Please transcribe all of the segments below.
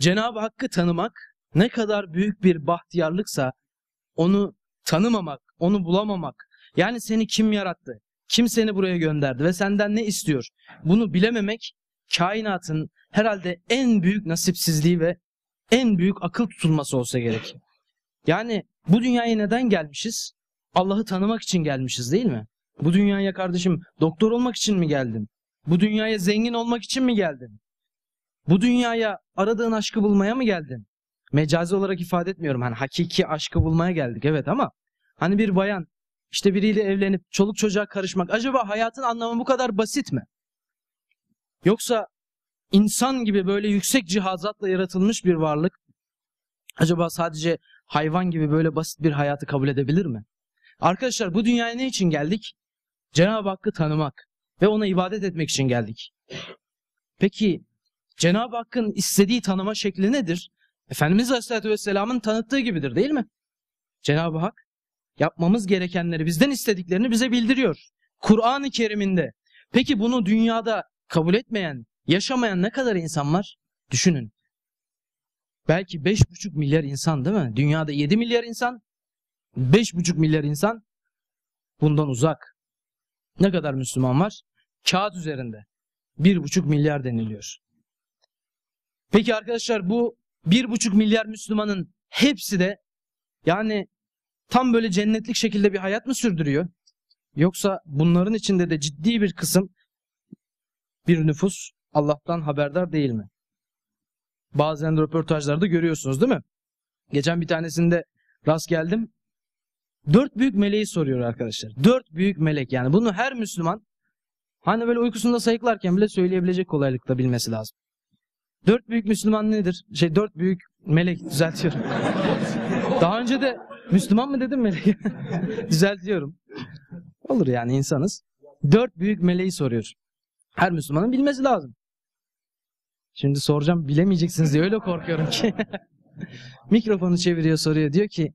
Cenab-ı Hakk'ı tanımak ne kadar büyük bir bahtiyarlıksa onu tanımamak, onu bulamamak. Yani seni kim yarattı? Kim seni buraya gönderdi ve senden ne istiyor? Bunu bilememek kainatın herhalde en büyük nasipsizliği ve en büyük akıl tutulması olsa gerek. Yani bu dünyaya neden gelmişiz? Allah'ı tanımak için gelmişiz değil mi? Bu dünyaya kardeşim doktor olmak için mi geldin? Bu dünyaya zengin olmak için mi geldin? Bu dünyaya aradığın aşkı bulmaya mı geldin? Mecazi olarak ifade etmiyorum. Hani hakiki aşkı bulmaya geldik evet ama hani bir bayan işte biriyle evlenip çoluk çocuğa karışmak. Acaba hayatın anlamı bu kadar basit mi? Yoksa insan gibi böyle yüksek cihazatla yaratılmış bir varlık acaba sadece hayvan gibi böyle basit bir hayatı kabul edebilir mi? Arkadaşlar bu dünyaya ne için geldik? Cenab-ı Hakk'ı tanımak ve ona ibadet etmek için geldik. Peki Cenab-ı Hakk'ın istediği tanıma şekli nedir? Efendimiz Aleyhisselatü Vesselam'ın tanıttığı gibidir değil mi? Cenab-ı Hak yapmamız gerekenleri, bizden istediklerini bize bildiriyor. Kur'an-ı Kerim'inde. Peki bunu dünyada kabul etmeyen, yaşamayan ne kadar insan var? Düşünün. Belki 5,5 milyar insan değil mi? Dünyada 7 milyar insan, 5,5 milyar insan bundan uzak. Ne kadar Müslüman var? Kağıt üzerinde. 1,5 milyar deniliyor. Peki arkadaşlar bu bir buçuk milyar Müslümanın hepsi de yani tam böyle cennetlik şekilde bir hayat mı sürdürüyor? Yoksa bunların içinde de ciddi bir kısım bir nüfus Allah'tan haberdar değil mi? Bazen de röportajlarda görüyorsunuz değil mi? Geçen bir tanesinde rast geldim. Dört büyük meleği soruyor arkadaşlar. Dört büyük melek yani bunu her Müslüman hani böyle uykusunda sayıklarken bile söyleyebilecek kolaylıkta bilmesi lazım. Dört büyük Müslüman nedir? Şey dört büyük melek düzeltiyorum. Daha önce de Müslüman mı dedim melek? düzeltiyorum. Olur yani insanız. Dört büyük meleği soruyor. Her Müslümanın bilmesi lazım. Şimdi soracağım bilemeyeceksiniz diye öyle korkuyorum ki. Mikrofonu çeviriyor soruyor. Diyor ki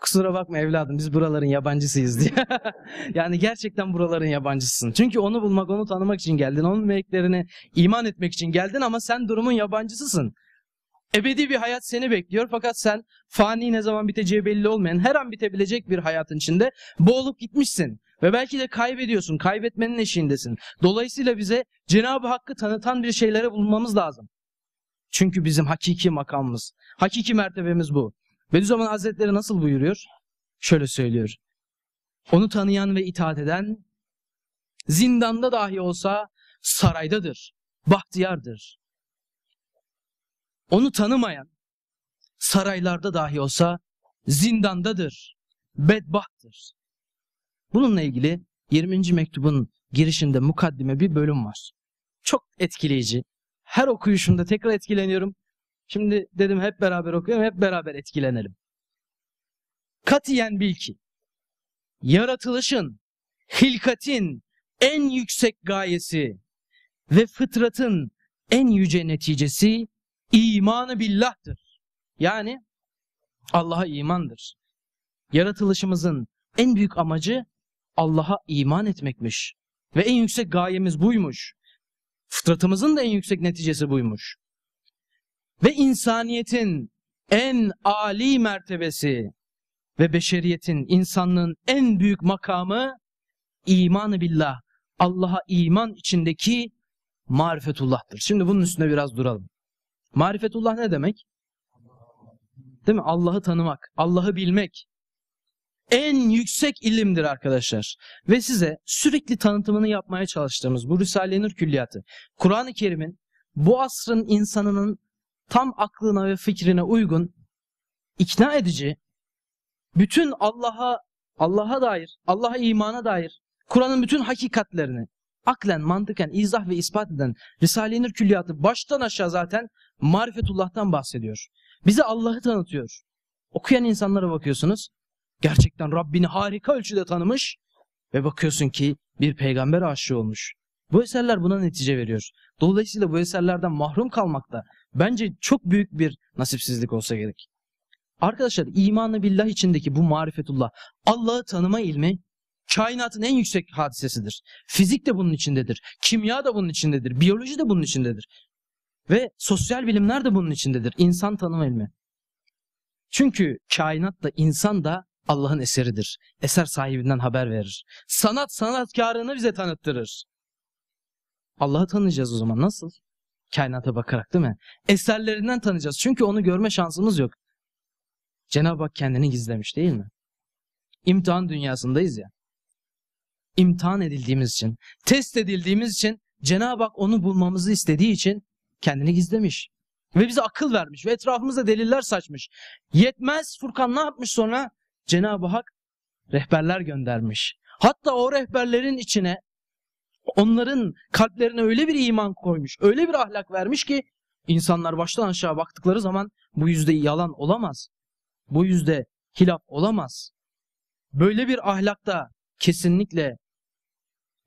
kusura bakma evladım biz buraların yabancısıyız diye. yani gerçekten buraların yabancısısın. Çünkü onu bulmak, onu tanımak için geldin. Onun meleklerine iman etmek için geldin ama sen durumun yabancısısın. Ebedi bir hayat seni bekliyor fakat sen fani ne zaman biteceği belli olmayan her an bitebilecek bir hayatın içinde boğulup gitmişsin. Ve belki de kaybediyorsun, kaybetmenin eşiğindesin. Dolayısıyla bize Cenab-ı Hakk'ı tanıtan bir şeylere bulmamız lazım. Çünkü bizim hakiki makamımız, hakiki mertebemiz bu. Bediüzzaman Hazretleri nasıl buyuruyor? Şöyle söylüyor. Onu tanıyan ve itaat eden zindanda dahi olsa saraydadır, bahtiyardır. Onu tanımayan saraylarda dahi olsa zindandadır, bedbahttır. Bununla ilgili 20. mektubun girişinde mukaddime bir bölüm var. Çok etkileyici. Her okuyuşumda tekrar etkileniyorum. Şimdi dedim hep beraber okuyalım, hep beraber etkilenelim. Katiyen bil ki, yaratılışın, hilkatin en yüksek gayesi ve fıtratın en yüce neticesi imanı billah'tır. Yani Allah'a imandır. Yaratılışımızın en büyük amacı Allah'a iman etmekmiş. Ve en yüksek gayemiz buymuş. Fıtratımızın da en yüksek neticesi buymuş ve insaniyetin en âli mertebesi ve beşeriyetin, insanlığın en büyük makamı imanı billah, Allah'a iman içindeki marifetullah'tır. Şimdi bunun üstüne biraz duralım. Marifetullah ne demek? Değil mi? Allah'ı tanımak, Allah'ı bilmek. En yüksek ilimdir arkadaşlar. Ve size sürekli tanıtımını yapmaya çalıştığımız bu Risale-i Nur Külliyatı, Kur'an-ı Kerim'in bu asrın insanının tam aklına ve fikrine uygun, ikna edici, bütün Allah'a Allah'a dair, Allah'a imana dair, Kur'an'ın bütün hakikatlerini aklen, mantıken izah ve ispat eden Risale-i Nur külliyatı baştan aşağı zaten marifetullah'tan bahsediyor. Bize Allah'ı tanıtıyor. Okuyan insanlara bakıyorsunuz, gerçekten Rabbini harika ölçüde tanımış ve bakıyorsun ki bir peygamber aşığı olmuş. Bu eserler buna netice veriyor. Dolayısıyla bu eserlerden mahrum kalmakta Bence çok büyük bir nasipsizlik olsa gerek. Arkadaşlar imanı billah içindeki bu marifetullah, Allah'ı tanıma ilmi kainatın en yüksek hadisesidir. Fizik de bunun içindedir. Kimya da bunun içindedir. Biyoloji de bunun içindedir. Ve sosyal bilimler de bunun içindedir. İnsan tanıma ilmi. Çünkü kainat da insan da Allah'ın eseridir. Eser sahibinden haber verir. Sanat sanatkarını bize tanıttırır. Allah'ı tanıyacağız o zaman. Nasıl? Kainata bakarak değil mi? Eserlerinden tanıyacağız. Çünkü onu görme şansımız yok. Cenab-ı Hak kendini gizlemiş değil mi? İmtihan dünyasındayız ya. İmtihan edildiğimiz için, test edildiğimiz için Cenab-ı Hak onu bulmamızı istediği için kendini gizlemiş. Ve bize akıl vermiş ve etrafımıza deliller saçmış. Yetmez Furkan ne yapmış sonra? Cenab-ı Hak rehberler göndermiş. Hatta o rehberlerin içine onların kalplerine öyle bir iman koymuş, öyle bir ahlak vermiş ki insanlar baştan aşağı baktıkları zaman bu yüzde yalan olamaz. Bu yüzde hilaf olamaz. Böyle bir ahlakta kesinlikle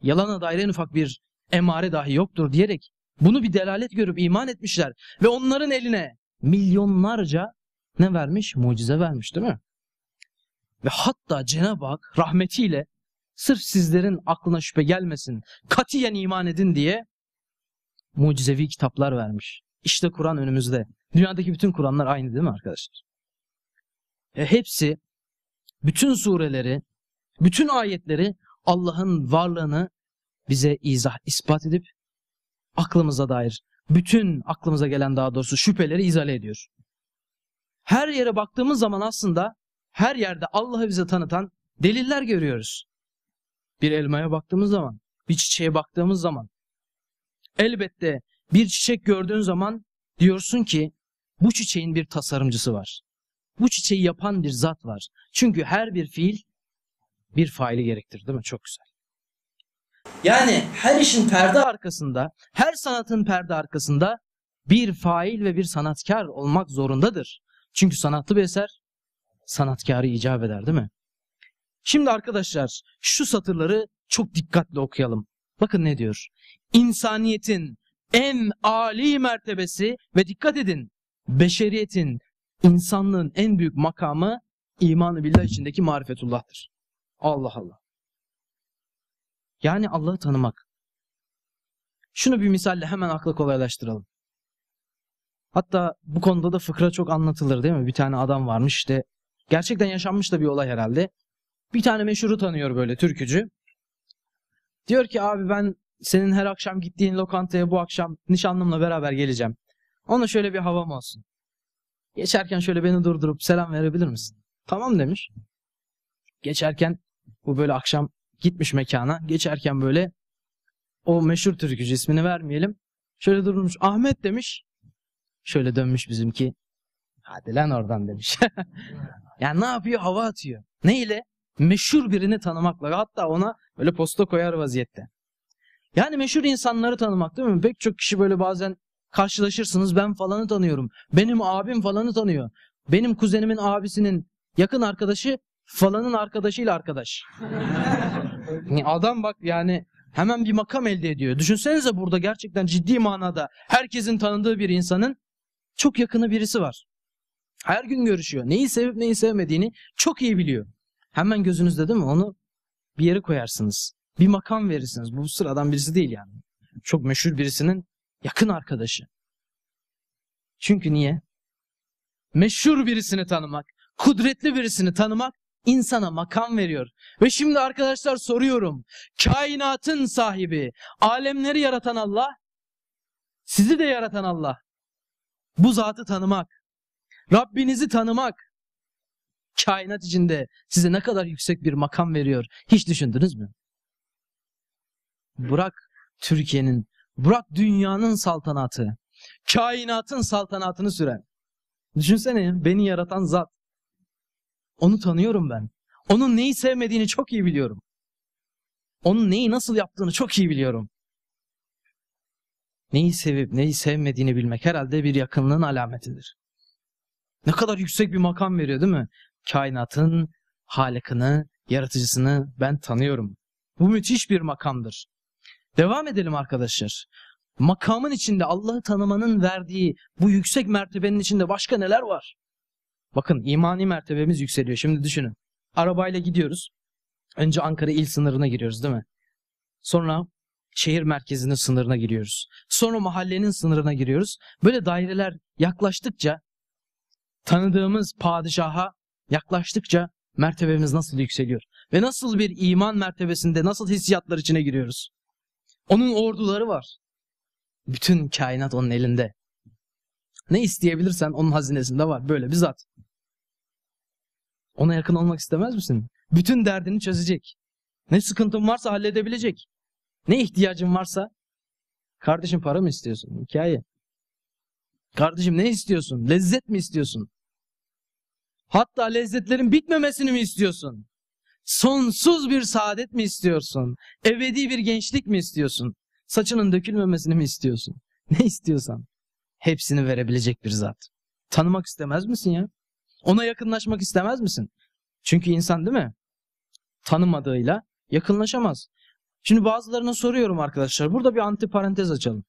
yalana dair en ufak bir emare dahi yoktur diyerek bunu bir delalet görüp iman etmişler. Ve onların eline milyonlarca ne vermiş? Mucize vermiş değil mi? Ve hatta Cenab-ı Hak rahmetiyle sırf sizlerin aklına şüphe gelmesin, katiyen iman edin diye mucizevi kitaplar vermiş. İşte Kur'an önümüzde. Dünyadaki bütün Kur'anlar aynı değil mi arkadaşlar? E hepsi, bütün sureleri, bütün ayetleri Allah'ın varlığını bize izah, ispat edip aklımıza dair, bütün aklımıza gelen daha doğrusu şüpheleri izale ediyor. Her yere baktığımız zaman aslında her yerde Allah'ı bize tanıtan deliller görüyoruz bir elmaya baktığımız zaman, bir çiçeğe baktığımız zaman elbette bir çiçek gördüğün zaman diyorsun ki bu çiçeğin bir tasarımcısı var. Bu çiçeği yapan bir zat var. Çünkü her bir fiil bir faili gerektirir değil mi? Çok güzel. Yani her işin perde arkasında, her sanatın perde arkasında bir fail ve bir sanatkar olmak zorundadır. Çünkü sanatlı bir eser sanatkarı icap eder değil mi? Şimdi arkadaşlar şu satırları çok dikkatli okuyalım. Bakın ne diyor? İnsaniyetin en âli mertebesi ve dikkat edin beşeriyetin, insanlığın en büyük makamı imanı billah içindeki marifetullah'tır. Allah Allah. Yani Allah'ı tanımak. Şunu bir misalle hemen akla kolaylaştıralım. Hatta bu konuda da fıkra çok anlatılır değil mi? Bir tane adam varmış işte. Gerçekten yaşanmış da bir olay herhalde. Bir tane meşhuru tanıyor böyle türkücü. Diyor ki abi ben senin her akşam gittiğin lokantaya bu akşam nişanlımla beraber geleceğim. Ona şöyle bir havam olsun. Geçerken şöyle beni durdurup selam verebilir misin? Tamam demiş. Geçerken bu böyle akşam gitmiş mekana. Geçerken böyle o meşhur türkücü ismini vermeyelim. Şöyle durmuş Ahmet demiş. Şöyle dönmüş bizimki. Hadi lan oradan demiş. yani ne yapıyor? Hava atıyor. Ne ile? meşhur birini tanımakla hatta ona böyle posta koyar vaziyette. Yani meşhur insanları tanımak değil mi? Pek çok kişi böyle bazen karşılaşırsınız ben falanı tanıyorum. Benim abim falanı tanıyor. Benim kuzenimin abisinin yakın arkadaşı falanın arkadaşıyla arkadaş. Hani adam bak yani hemen bir makam elde ediyor. Düşünsenize burada gerçekten ciddi manada herkesin tanıdığı bir insanın çok yakını birisi var. Her gün görüşüyor. Neyi sevip neyi sevmediğini çok iyi biliyor. Hemen gözünüzde değil mi? Onu bir yere koyarsınız. Bir makam verirsiniz. Bu sıradan birisi değil yani. Çok meşhur birisinin yakın arkadaşı. Çünkü niye? Meşhur birisini tanımak, kudretli birisini tanımak insana makam veriyor. Ve şimdi arkadaşlar soruyorum. Kainatın sahibi, alemleri yaratan Allah, sizi de yaratan Allah. Bu zatı tanımak, Rabbinizi tanımak, kainat içinde size ne kadar yüksek bir makam veriyor hiç düşündünüz mü? Bırak Türkiye'nin, bırak dünyanın saltanatı, kainatın saltanatını süren. Düşünsene beni yaratan zat. Onu tanıyorum ben. Onun neyi sevmediğini çok iyi biliyorum. Onun neyi nasıl yaptığını çok iyi biliyorum. Neyi sevip neyi sevmediğini bilmek herhalde bir yakınlığın alametidir. Ne kadar yüksek bir makam veriyor değil mi? kainatın halikini, yaratıcısını ben tanıyorum. Bu müthiş bir makamdır. Devam edelim arkadaşlar. Makamın içinde Allah'ı tanımanın verdiği bu yüksek mertebenin içinde başka neler var? Bakın imani mertebemiz yükseliyor. Şimdi düşünün. Arabayla gidiyoruz. Önce Ankara il sınırına giriyoruz değil mi? Sonra şehir merkezinin sınırına giriyoruz. Sonra mahallenin sınırına giriyoruz. Böyle daireler yaklaştıkça tanıdığımız padişaha yaklaştıkça mertebemiz nasıl yükseliyor ve nasıl bir iman mertebesinde nasıl hissiyatlar içine giriyoruz. Onun orduları var. Bütün kainat onun elinde. Ne isteyebilirsen onun hazinesinde var. Böyle bir zat. Ona yakın olmak istemez misin? Bütün derdini çözecek. Ne sıkıntın varsa halledebilecek. Ne ihtiyacın varsa. Kardeşim para mı istiyorsun? Hikaye. Kardeşim ne istiyorsun? Lezzet mi istiyorsun? Hatta lezzetlerin bitmemesini mi istiyorsun? Sonsuz bir saadet mi istiyorsun? Ebedi bir gençlik mi istiyorsun? Saçının dökülmemesini mi istiyorsun? Ne istiyorsan. Hepsini verebilecek bir zat. Tanımak istemez misin ya? Ona yakınlaşmak istemez misin? Çünkü insan değil mi? Tanımadığıyla yakınlaşamaz. Şimdi bazılarına soruyorum arkadaşlar. Burada bir anti parantez açalım.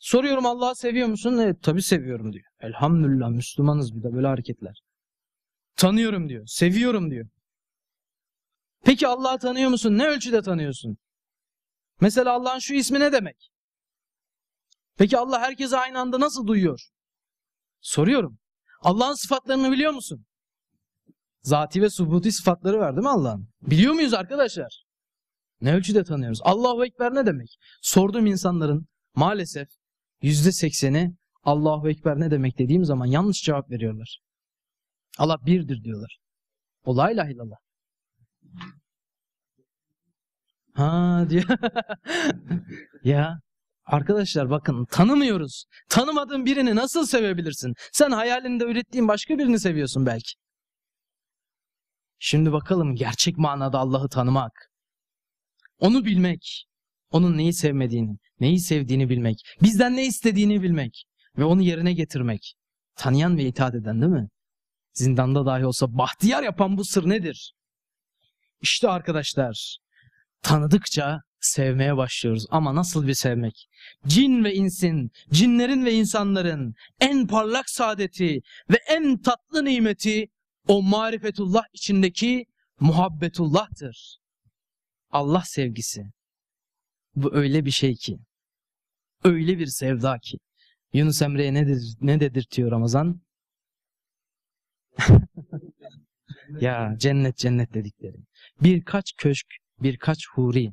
Soruyorum Allah'ı seviyor musun? Evet tabi seviyorum diyor. Elhamdülillah Müslümanız bir de böyle hareketler. Tanıyorum diyor. Seviyorum diyor. Peki Allah'ı tanıyor musun? Ne ölçüde tanıyorsun? Mesela Allah'ın şu ismi ne demek? Peki Allah herkese aynı anda nasıl duyuyor? Soruyorum. Allah'ın sıfatlarını biliyor musun? Zati ve subuti sıfatları var değil mi Allah'ın? Biliyor muyuz arkadaşlar? Ne ölçüde tanıyoruz? Allahu Ekber ne demek? Sordum insanların maalesef Yüzde %80'i Allahu Ekber ne demek dediğim zaman yanlış cevap veriyorlar. Allah birdir diyorlar. O la ilahe illallah. Ha diyor. ya arkadaşlar bakın tanımıyoruz. Tanımadığın birini nasıl sevebilirsin? Sen hayalinde ürettiğin başka birini seviyorsun belki. Şimdi bakalım gerçek manada Allah'ı tanımak. Onu bilmek. Onun neyi sevmediğini, neyi sevdiğini bilmek, bizden ne istediğini bilmek ve onu yerine getirmek. Tanıyan ve itaat eden değil mi? Zindanda dahi olsa bahtiyar yapan bu sır nedir? İşte arkadaşlar, tanıdıkça sevmeye başlıyoruz. Ama nasıl bir sevmek? Cin ve insin, cinlerin ve insanların en parlak saadeti ve en tatlı nimeti o marifetullah içindeki muhabbetullah'tır. Allah sevgisi. Bu öyle bir şey ki. Öyle bir sevda ki. Yunus Emre'ye nedir, ne dedirtiyor Ramazan? ya cennet cennet dedikleri. Birkaç köşk, birkaç huri.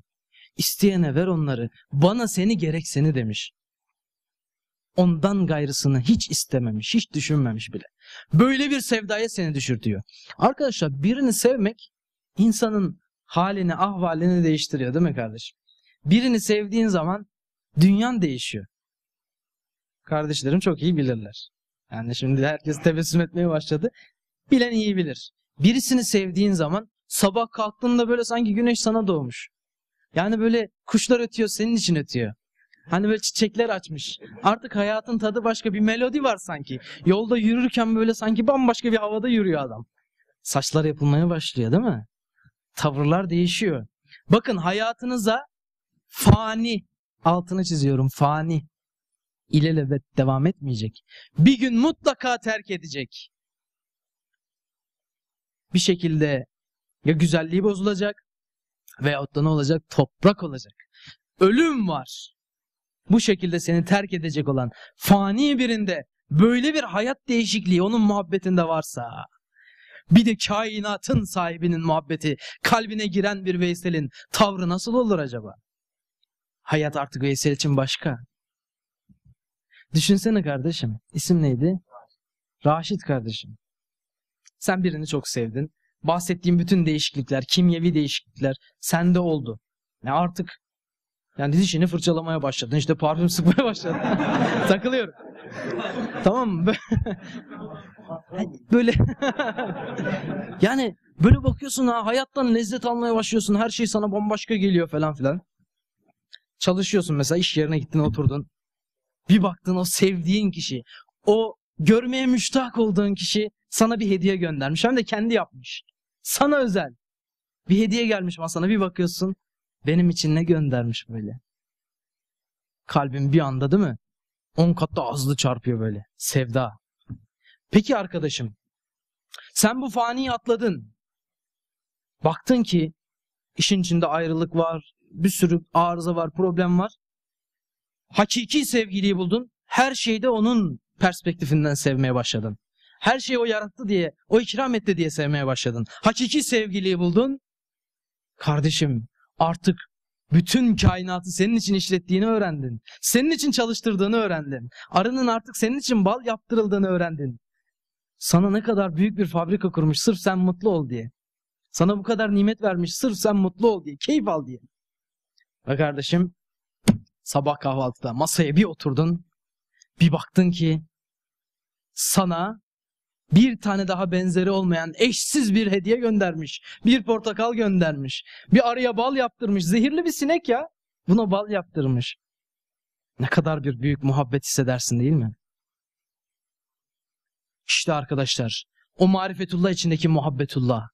İsteyene ver onları. Bana seni gerek seni demiş. Ondan gayrısını hiç istememiş, hiç düşünmemiş bile. Böyle bir sevdaya seni düşür diyor. Arkadaşlar birini sevmek insanın halini, ahvalini değiştiriyor değil mi kardeşim? Birini sevdiğin zaman dünyan değişiyor. Kardeşlerim çok iyi bilirler. Yani şimdi herkes tebessüm etmeye başladı. Bilen iyi bilir. Birisini sevdiğin zaman sabah kalktığında böyle sanki güneş sana doğmuş. Yani böyle kuşlar ötüyor senin için ötüyor. Hani böyle çiçekler açmış. Artık hayatın tadı başka bir melodi var sanki. Yolda yürürken böyle sanki bambaşka bir havada yürüyor adam. Saçlar yapılmaya başlıyor değil mi? Tavırlar değişiyor. Bakın hayatınıza fani altını çiziyorum fani ilelebet devam etmeyecek. Bir gün mutlaka terk edecek. Bir şekilde ya güzelliği bozulacak veyahut da ne olacak? Toprak olacak. Ölüm var. Bu şekilde seni terk edecek olan fani birinde böyle bir hayat değişikliği onun muhabbetinde varsa bir de kainatın sahibinin muhabbeti kalbine giren bir Veysel'in tavrı nasıl olur acaba? Hayat artık Veysel için başka. Düşünsene kardeşim. İsim neydi? Raşit kardeşim. Sen birini çok sevdin. Bahsettiğim bütün değişiklikler, kimyevi değişiklikler sende oldu. Ne artık yani dişini fırçalamaya başladın. İşte parfüm sıkmaya başladın. Takılıyorum. tamam mı? böyle yani böyle bakıyorsun ha hayattan lezzet almaya başlıyorsun. Her şey sana bambaşka geliyor falan filan. Çalışıyorsun mesela iş yerine gittin oturdun. Bir baktın o sevdiğin kişi, o görmeye müştak olduğun kişi sana bir hediye göndermiş. Hem de kendi yapmış. Sana özel. Bir hediye gelmiş sana bir bakıyorsun. Benim için ne göndermiş böyle? Kalbim bir anda değil mi? On daha hızlı çarpıyor böyle. Sevda. Peki arkadaşım. Sen bu faniyi atladın. Baktın ki işin içinde ayrılık var, bir sürü arıza var, problem var. Hakiki sevgiliyi buldun. Her şeyde onun perspektifinden sevmeye başladın. Her şeyi o yarattı diye, o ikram etti diye sevmeye başladın. Hakiki sevgiliyi buldun. Kardeşim artık bütün kainatı senin için işlettiğini öğrendin. Senin için çalıştırdığını öğrendin. Arının artık senin için bal yaptırıldığını öğrendin. Sana ne kadar büyük bir fabrika kurmuş sırf sen mutlu ol diye. Sana bu kadar nimet vermiş sırf sen mutlu ol diye, keyif al diye. Ve kardeşim sabah kahvaltıda masaya bir oturdun. Bir baktın ki sana bir tane daha benzeri olmayan eşsiz bir hediye göndermiş. Bir portakal göndermiş. Bir arıya bal yaptırmış. Zehirli bir sinek ya. Buna bal yaptırmış. Ne kadar bir büyük muhabbet hissedersin değil mi? İşte arkadaşlar o marifetullah içindeki muhabbetullah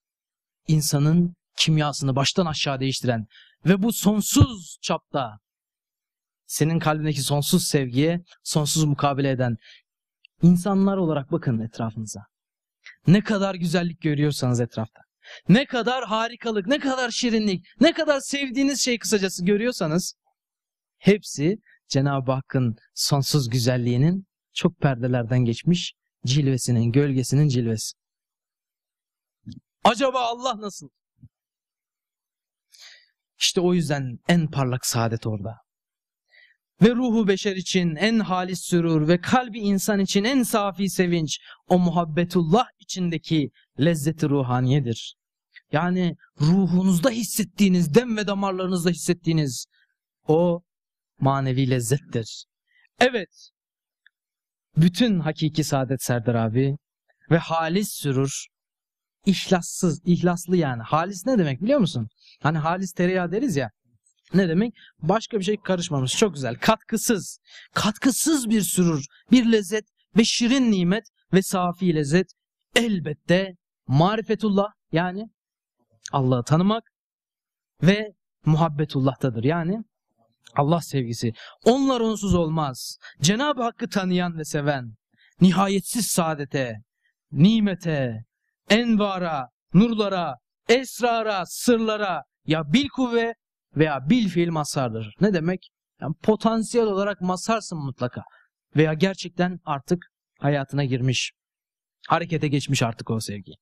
insanın kimyasını baştan aşağı değiştiren ve bu sonsuz çapta senin kalbindeki sonsuz sevgiye sonsuz mukabele eden insanlar olarak bakın etrafınıza. Ne kadar güzellik görüyorsanız etrafta. Ne kadar harikalık, ne kadar şirinlik, ne kadar sevdiğiniz şey kısacası görüyorsanız hepsi Cenab-ı Hakk'ın sonsuz güzelliğinin çok perdelerden geçmiş cilvesinin, gölgesinin cilvesi. Acaba Allah nasıl? İşte o yüzden en parlak saadet orada. Ve ruhu beşer için en halis sürur ve kalbi insan için en safi sevinç o muhabbetullah içindeki lezzeti ruhaniyedir. Yani ruhunuzda hissettiğiniz, dem ve damarlarınızda hissettiğiniz o manevi lezzettir. Evet, bütün hakiki saadet Serdar abi ve halis sürur İhlassız, ihlaslı yani. Halis ne demek biliyor musun? Hani halis tereyağı deriz ya. Ne demek? Başka bir şey karışmamış. Çok güzel. Katkısız. Katkısız bir sürur, bir lezzet ve şirin nimet ve safi lezzet elbette marifetullah yani Allah'ı tanımak ve muhabbetullah'tadır. Yani Allah sevgisi. Onlar onsuz olmaz. Cenab-ı Hakk'ı tanıyan ve seven, nihayetsiz saadete, nimete, envara, nurlara, esrara, sırlara ya bil kuvve veya bil fiil masardır. Ne demek? Yani potansiyel olarak masarsın mutlaka. Veya gerçekten artık hayatına girmiş. Harekete geçmiş artık o sevgi.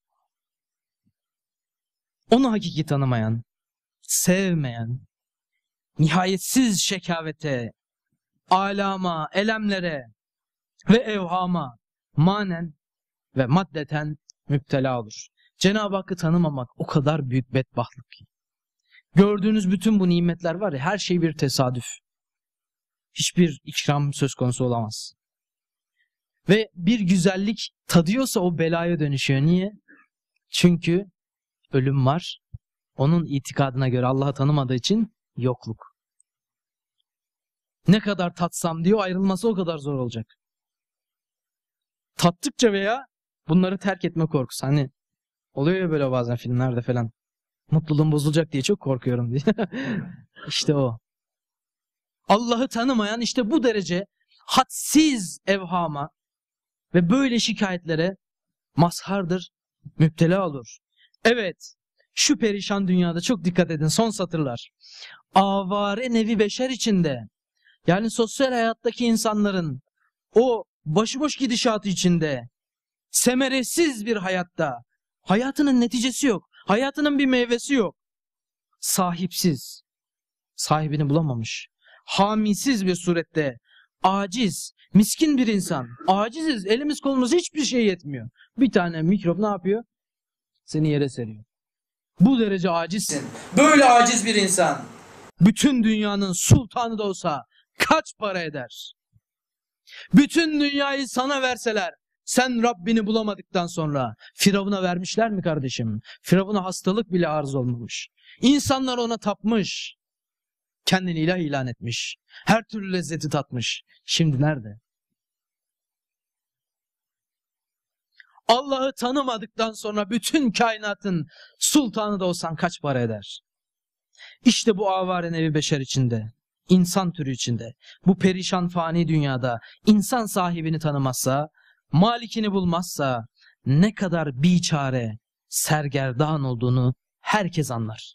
Onu hakiki tanımayan, sevmeyen, nihayetsiz şekavete, alama, elemlere ve evhama manen ve maddeten müptela olur. Cenab-ı Hakk'ı tanımamak o kadar büyük bedbahtlık ki. Gördüğünüz bütün bu nimetler var ya her şey bir tesadüf. Hiçbir ikram söz konusu olamaz. Ve bir güzellik tadıyorsa o belaya dönüşüyor. Niye? Çünkü ölüm var. Onun itikadına göre Allah'ı tanımadığı için yokluk. Ne kadar tatsam diyor ayrılması o kadar zor olacak. Tattıkça veya bunları terk etme korkusu. Hani oluyor ya böyle bazen filmlerde falan. Mutluluğum bozulacak diye çok korkuyorum diye. İşte o. Allah'ı tanımayan işte bu derece hadsiz evhama ve böyle şikayetlere mazhardır, müptela olur. Evet, şu perişan dünyada çok dikkat edin son satırlar. Avare nevi beşer içinde yani sosyal hayattaki insanların o başıboş gidişatı içinde semeresiz bir hayatta, hayatının neticesi yok, hayatının bir meyvesi yok. Sahipsiz, sahibini bulamamış, hamisiz bir surette, aciz, miskin bir insan, aciziz, elimiz kolumuz hiçbir şey yetmiyor. Bir tane mikrop ne yapıyor? Seni yere seriyor. Bu derece acizsin. Böyle aciz bir insan. Bütün dünyanın sultanı da olsa kaç para eder? Bütün dünyayı sana verseler sen Rabbini bulamadıktan sonra Firavun'a vermişler mi kardeşim? Firavun'a hastalık bile arz olmamış. İnsanlar ona tapmış. Kendini ilah ilan etmiş. Her türlü lezzeti tatmış. Şimdi nerede? Allah'ı tanımadıktan sonra bütün kainatın sultanı da olsan kaç para eder? İşte bu avare nevi beşer içinde, insan türü içinde, bu perişan fani dünyada insan sahibini tanımazsa malikini bulmazsa ne kadar biçare, sergerdan olduğunu herkes anlar.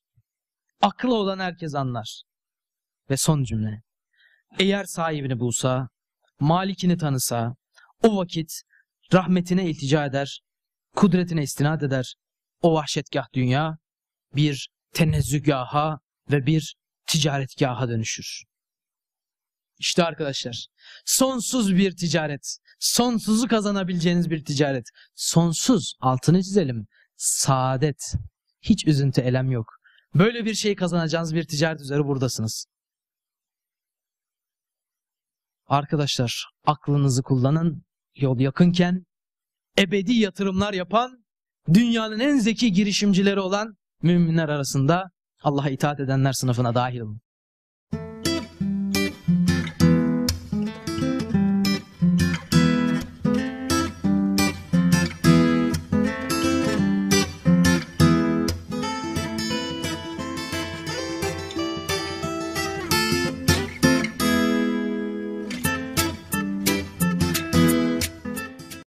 Aklı olan herkes anlar. Ve son cümle. Eğer sahibini bulsa, malikini tanısa, o vakit rahmetine iltica eder, kudretine istinad eder. O vahşetgah dünya bir tenezzügaha ve bir ticaretgaha dönüşür. İşte arkadaşlar sonsuz bir ticaret. Sonsuzu kazanabileceğiniz bir ticaret. Sonsuz altını çizelim. Saadet. Hiç üzüntü elem yok. Böyle bir şey kazanacağınız bir ticaret üzere buradasınız. Arkadaşlar aklınızı kullanın. Yol yakınken ebedi yatırımlar yapan dünyanın en zeki girişimcileri olan müminler arasında Allah'a itaat edenler sınıfına dahil olun.